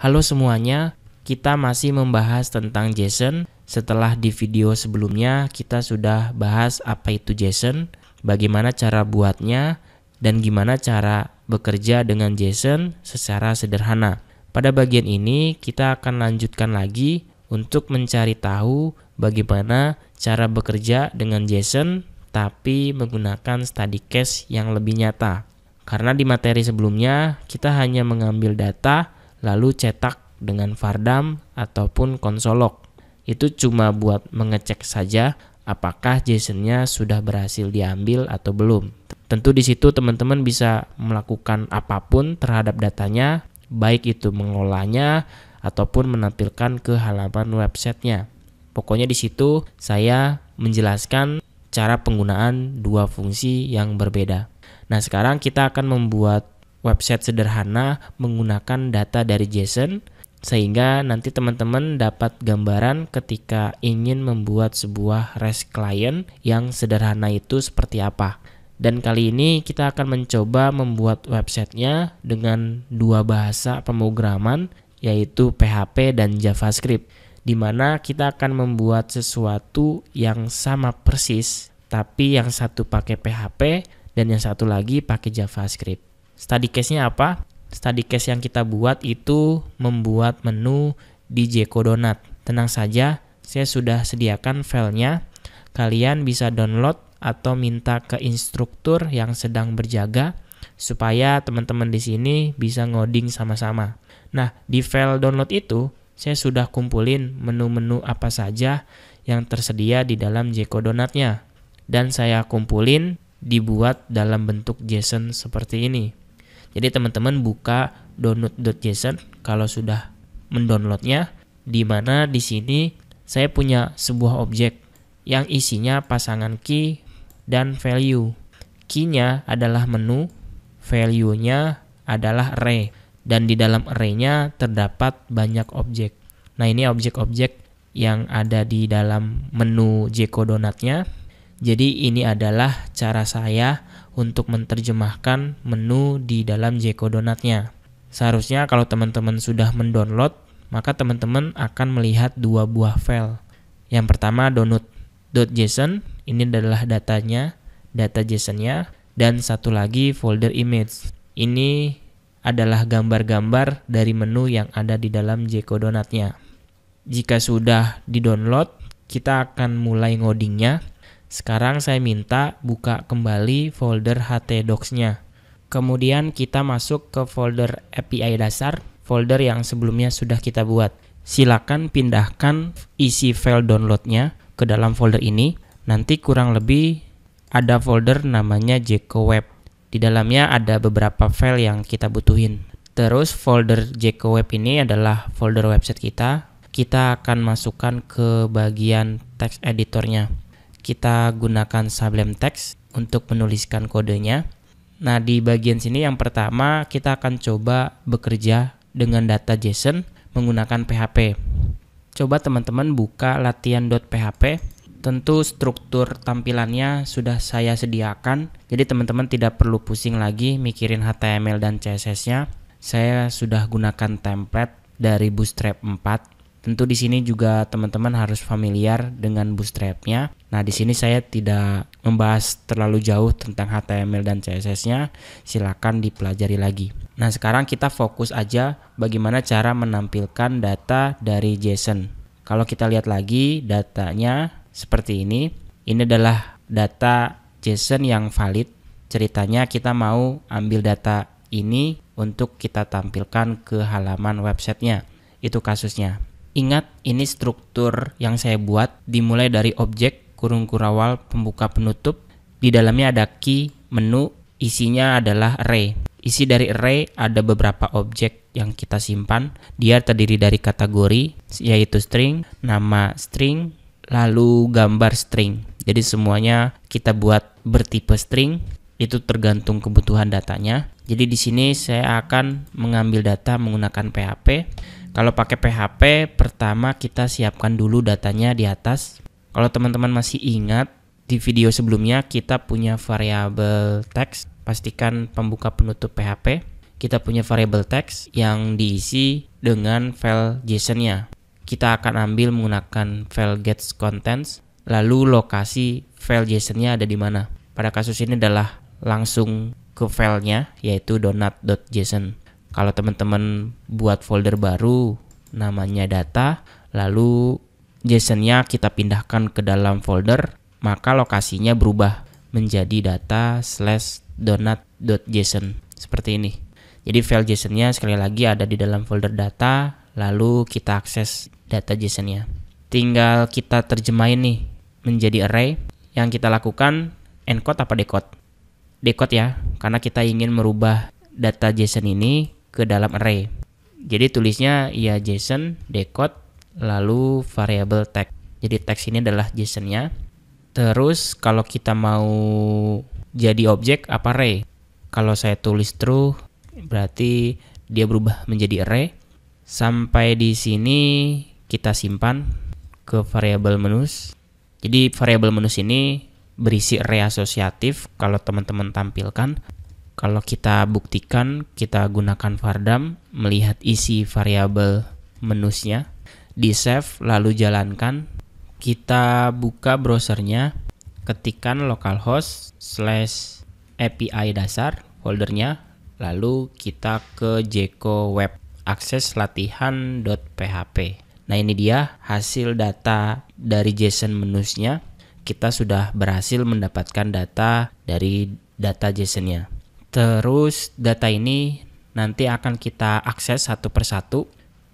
Halo semuanya, kita masih membahas tentang JSON. Setelah di video sebelumnya kita sudah bahas apa itu JSON, bagaimana cara buatnya, dan gimana cara bekerja dengan JSON secara sederhana. Pada bagian ini kita akan lanjutkan lagi untuk mencari tahu bagaimana cara bekerja dengan JSON tapi menggunakan study case yang lebih nyata. Karena di materi sebelumnya kita hanya mengambil data lalu cetak dengan Fardam ataupun konsolok Itu cuma buat mengecek saja apakah JSON-nya sudah berhasil diambil atau belum. Tentu di situ teman-teman bisa melakukan apapun terhadap datanya, baik itu mengolahnya ataupun menampilkan ke halaman websitenya. Pokoknya di situ saya menjelaskan cara penggunaan dua fungsi yang berbeda. Nah, sekarang kita akan membuat website sederhana menggunakan data dari JSON sehingga nanti teman-teman dapat gambaran ketika ingin membuat sebuah REST client yang sederhana itu seperti apa. Dan kali ini kita akan mencoba membuat websitenya dengan dua bahasa pemrograman yaitu PHP dan JavaScript di mana kita akan membuat sesuatu yang sama persis tapi yang satu pakai PHP dan yang satu lagi pakai JavaScript. Study case-nya apa? Study case yang kita buat itu membuat menu di Jeko Donat. Tenang saja, saya sudah sediakan filenya. Kalian bisa download atau minta ke instruktur yang sedang berjaga supaya teman-teman di sini bisa ngoding sama-sama. Nah, di file download itu, saya sudah kumpulin menu-menu apa saja yang tersedia di dalam Jeko Donatnya. Dan saya kumpulin dibuat dalam bentuk JSON seperti ini. Jadi teman-teman buka download.json kalau sudah mendownloadnya di mana di sini saya punya sebuah objek yang isinya pasangan key dan value. key adalah menu, value-nya adalah array dan di dalam array-nya terdapat banyak objek. Nah, ini objek-objek yang ada di dalam menu jeko nya jadi ini adalah cara saya untuk menerjemahkan menu di dalam Jeko Donatnya. Seharusnya kalau teman-teman sudah mendownload, maka teman-teman akan melihat dua buah file. Yang pertama donut.json, ini adalah datanya, data JSON-nya, dan satu lagi folder image. Ini adalah gambar-gambar dari menu yang ada di dalam Jeko Donatnya. Jika sudah di-download, kita akan mulai ngodingnya sekarang saya minta buka kembali folder htdocs-nya. Kemudian kita masuk ke folder API dasar, folder yang sebelumnya sudah kita buat. Silakan pindahkan isi file downloadnya ke dalam folder ini. Nanti kurang lebih ada folder namanya web Di dalamnya ada beberapa file yang kita butuhin. Terus folder web ini adalah folder website kita. Kita akan masukkan ke bagian text editornya kita gunakan Sublime Text untuk menuliskan kodenya. Nah, di bagian sini yang pertama kita akan coba bekerja dengan data JSON menggunakan PHP. Coba teman-teman buka latihan.php. Tentu struktur tampilannya sudah saya sediakan, jadi teman-teman tidak perlu pusing lagi mikirin HTML dan CSS-nya. Saya sudah gunakan template dari Bootstrap 4 Tentu di sini juga teman-teman harus familiar dengan bootstrapnya. Nah, di sini saya tidak membahas terlalu jauh tentang HTML dan CSS-nya. Silakan dipelajari lagi. Nah, sekarang kita fokus aja bagaimana cara menampilkan data dari JSON. Kalau kita lihat lagi datanya seperti ini. Ini adalah data JSON yang valid. Ceritanya kita mau ambil data ini untuk kita tampilkan ke halaman websitenya. Itu kasusnya. Ingat, ini struktur yang saya buat dimulai dari objek kurung kurawal pembuka penutup. Di dalamnya ada key, menu, isinya adalah array. Isi dari array ada beberapa objek yang kita simpan. Dia terdiri dari kategori, yaitu string, nama string, lalu gambar string. Jadi semuanya kita buat bertipe string itu tergantung kebutuhan datanya. Jadi di sini saya akan mengambil data menggunakan PHP. Kalau pakai PHP, pertama kita siapkan dulu datanya di atas. Kalau teman-teman masih ingat, di video sebelumnya kita punya variabel text. Pastikan pembuka penutup PHP. Kita punya variabel text yang diisi dengan file JSON-nya. Kita akan ambil menggunakan file gets contents, lalu lokasi file JSON-nya ada di mana. Pada kasus ini adalah langsung ke filenya yaitu donut.json. Kalau teman-teman buat folder baru namanya data lalu JSON-nya kita pindahkan ke dalam folder maka lokasinya berubah menjadi data slash donut.json seperti ini. Jadi file JSON-nya sekali lagi ada di dalam folder data lalu kita akses data JSON-nya. Tinggal kita terjemahin nih menjadi array yang kita lakukan encode apa decode decode ya, karena kita ingin merubah data JSON ini ke dalam array. Jadi tulisnya ya JSON decode lalu variable text Jadi text ini adalah JSON-nya. Terus kalau kita mau jadi objek apa array? Kalau saya tulis true berarti dia berubah menjadi array. Sampai di sini kita simpan ke variable menus. Jadi variable menus ini berisi reasosiatif kalau teman-teman tampilkan. Kalau kita buktikan, kita gunakan Vardam, melihat isi variabel menusnya, di save lalu jalankan. Kita buka browsernya, ketikan localhost slash API dasar foldernya, lalu kita ke Jeko Web akses latihan.php. Nah ini dia hasil data dari JSON menusnya kita sudah berhasil mendapatkan data dari data JSON-nya. Terus data ini nanti akan kita akses satu persatu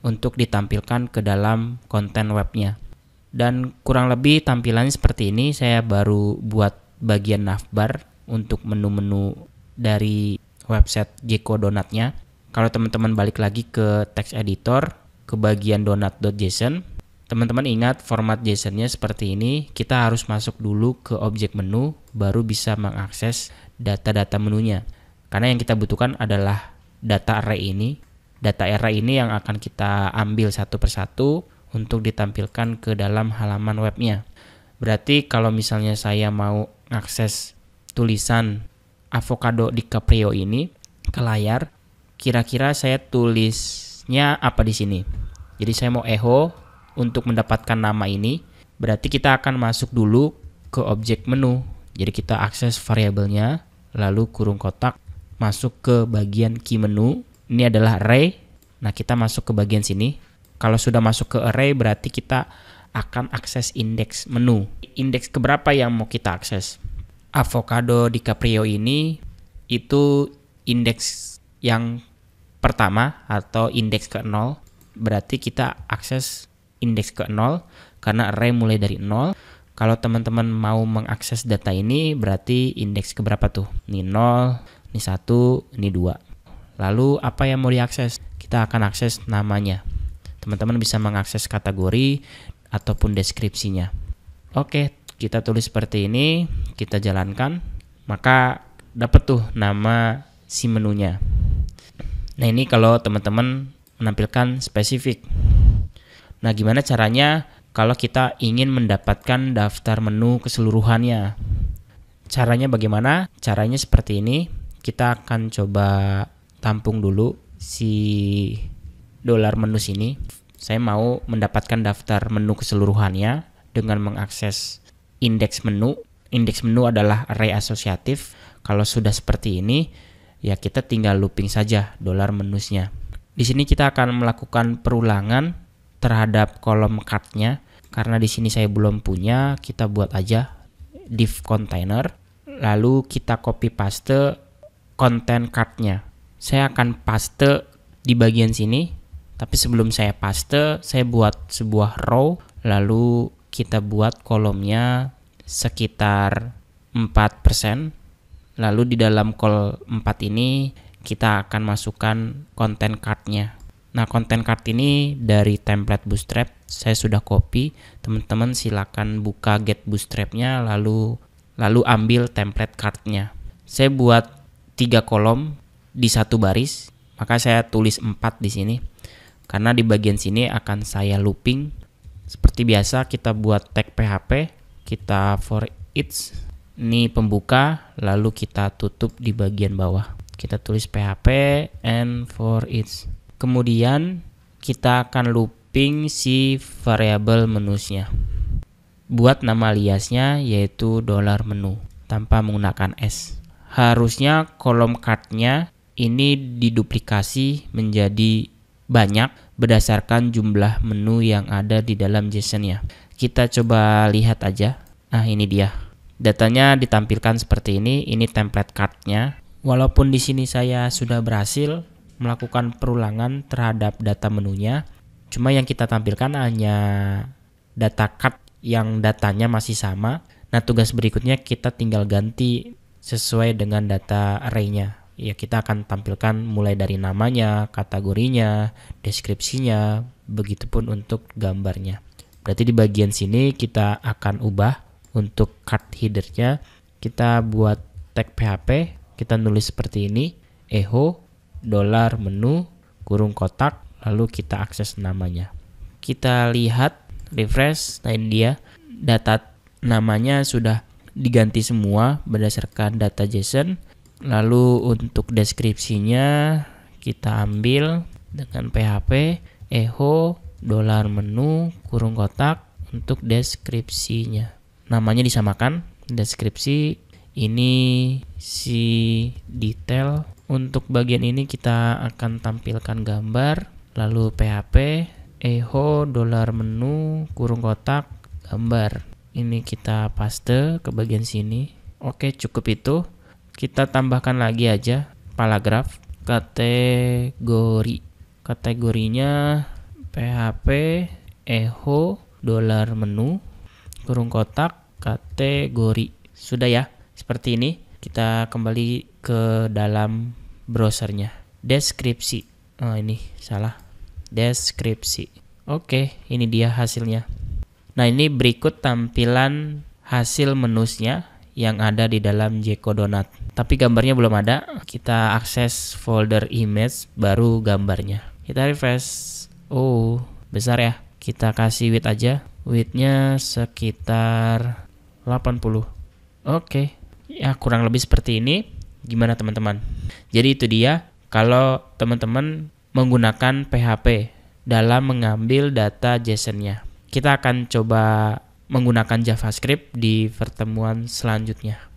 untuk ditampilkan ke dalam konten webnya. Dan kurang lebih tampilannya seperti ini, saya baru buat bagian navbar untuk menu-menu dari website Jeko Donatnya. Kalau teman-teman balik lagi ke text editor, ke bagian donat.json, Teman-teman ingat format JSON-nya seperti ini, kita harus masuk dulu ke objek menu baru bisa mengakses data-data menunya. Karena yang kita butuhkan adalah data array ini. Data array ini yang akan kita ambil satu persatu untuk ditampilkan ke dalam halaman webnya. Berarti kalau misalnya saya mau akses tulisan avocado di Caprio ini ke layar, kira-kira saya tulisnya apa di sini? Jadi saya mau echo untuk mendapatkan nama ini, berarti kita akan masuk dulu ke objek menu. Jadi kita akses variabelnya, lalu kurung kotak, masuk ke bagian key menu. Ini adalah array. Nah, kita masuk ke bagian sini. Kalau sudah masuk ke array, berarti kita akan akses indeks menu. Indeks keberapa yang mau kita akses? Avocado di Caprio ini itu indeks yang pertama atau indeks ke 0. Berarti kita akses indeks ke 0 karena array mulai dari 0. Kalau teman-teman mau mengakses data ini berarti indeks ke berapa tuh? Ini 0, ini 1, ini 2. Lalu apa yang mau diakses? Kita akan akses namanya. Teman-teman bisa mengakses kategori ataupun deskripsinya. Oke, kita tulis seperti ini, kita jalankan, maka dapat tuh nama si menunya. Nah, ini kalau teman-teman menampilkan spesifik. Nah, gimana caranya kalau kita ingin mendapatkan daftar menu keseluruhannya? Caranya bagaimana? Caranya seperti ini. Kita akan coba tampung dulu si dolar menu sini. Saya mau mendapatkan daftar menu keseluruhannya dengan mengakses indeks menu. Indeks menu adalah array asosiatif. Kalau sudah seperti ini, ya kita tinggal looping saja dolar menusnya. Di sini kita akan melakukan perulangan terhadap kolom cardnya karena di sini saya belum punya kita buat aja div container lalu kita copy paste konten cardnya saya akan paste di bagian sini tapi sebelum saya paste saya buat sebuah row lalu kita buat kolomnya sekitar 4% lalu di dalam kol 4 ini kita akan masukkan konten cardnya Nah, konten ini dari template Bootstrap saya sudah copy. Teman-teman silakan buka get Bootstrap-nya lalu lalu ambil template card-nya. Saya buat tiga kolom di satu baris, maka saya tulis 4 di sini. Karena di bagian sini akan saya looping. Seperti biasa kita buat tag PHP, kita for each ini pembuka, lalu kita tutup di bagian bawah. Kita tulis PHP and for each Kemudian kita akan looping si variabel menusnya. Buat nama aliasnya yaitu dollar menu tanpa menggunakan S. Harusnya kolom cardnya ini diduplikasi menjadi banyak berdasarkan jumlah menu yang ada di dalam JSON-nya. Kita coba lihat aja. Nah, ini dia. Datanya ditampilkan seperti ini. Ini template cardnya. Walaupun di sini saya sudah berhasil melakukan perulangan terhadap data menunya. Cuma yang kita tampilkan hanya data cut yang datanya masih sama. Nah, tugas berikutnya kita tinggal ganti sesuai dengan data arraynya. Ya, kita akan tampilkan mulai dari namanya, kategorinya, deskripsinya, begitupun untuk gambarnya. Berarti di bagian sini kita akan ubah untuk card headernya. Kita buat tag PHP, kita nulis seperti ini, echo dolar menu kurung kotak lalu kita akses namanya. Kita lihat refresh nah ini dia data namanya sudah diganti semua berdasarkan data JSON. Lalu untuk deskripsinya kita ambil dengan PHP echo dolar menu kurung kotak untuk deskripsinya. Namanya disamakan deskripsi ini si detail untuk bagian ini kita akan tampilkan gambar, lalu PHP, echo dolar menu kurung kotak gambar. Ini kita paste ke bagian sini. Oke, cukup itu. Kita tambahkan lagi aja paragraf kategori. Kategorinya PHP echo dolar menu kurung kotak kategori. Sudah ya, seperti ini. Kita kembali ke dalam browsernya deskripsi oh, ini salah deskripsi oke ini dia hasilnya nah ini berikut tampilan hasil menusnya yang ada di dalam Jeko Donat tapi gambarnya belum ada kita akses folder image baru gambarnya kita refresh oh besar ya kita kasih width aja widthnya sekitar 80 oke okay. ya kurang lebih seperti ini Gimana teman-teman? Jadi itu dia kalau teman-teman menggunakan PHP dalam mengambil data JSON-nya. Kita akan coba menggunakan JavaScript di pertemuan selanjutnya.